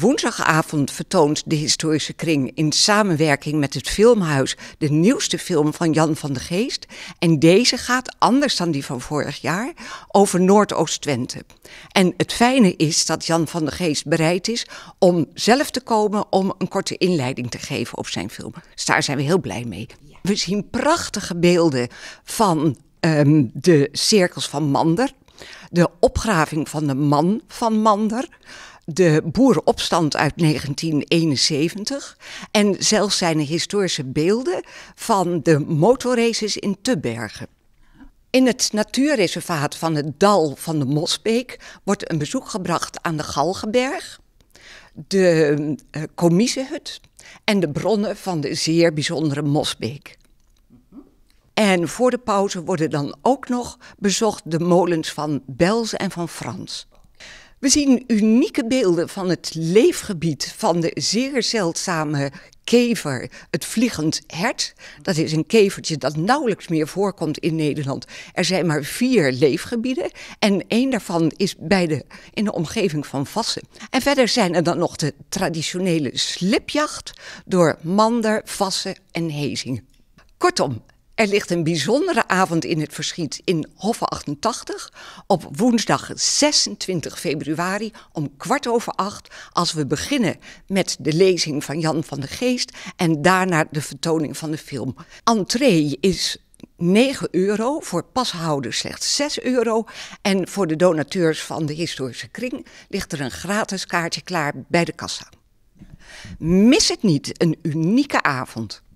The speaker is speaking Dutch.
Woensdagavond vertoont de Historische Kring in samenwerking met het Filmhuis de nieuwste film van Jan van de Geest. En deze gaat, anders dan die van vorig jaar, over Noordoost-Twente. En het fijne is dat Jan van de Geest bereid is om zelf te komen om een korte inleiding te geven op zijn film. Dus daar zijn we heel blij mee. We zien prachtige beelden van ehm, de cirkels van Mander, de opgraving van de man van Mander de boerenopstand uit 1971. En zelfs zijn historische beelden van de motorraces in Bergen. In het natuurreservaat van het Dal van de Mosbeek wordt een bezoek gebracht aan de Galgenberg, de eh, Commissehut en de bronnen van de zeer bijzondere Mosbeek. En voor de pauze worden dan ook nog bezocht de molens van Belze en van Frans. We zien unieke beelden van het leefgebied van de zeer zeldzame kever, het vliegend hert. Dat is een kevertje dat nauwelijks meer voorkomt in Nederland. Er zijn maar vier leefgebieden en één daarvan is bij de, in de omgeving van Vassen. En verder zijn er dan nog de traditionele slipjacht door Mander, Vassen en Hezingen. Kortom, er ligt een bijzondere avond in het verschiet in Hoffe 88 op woensdag 26 februari om kwart over acht. Als we beginnen met de lezing van Jan van de Geest en daarna de vertoning van de film. Entree is 9 euro, voor pashouders slechts 6 euro. En voor de donateurs van de Historische Kring ligt er een gratis kaartje klaar bij de kassa. Mis het niet, een unieke avond.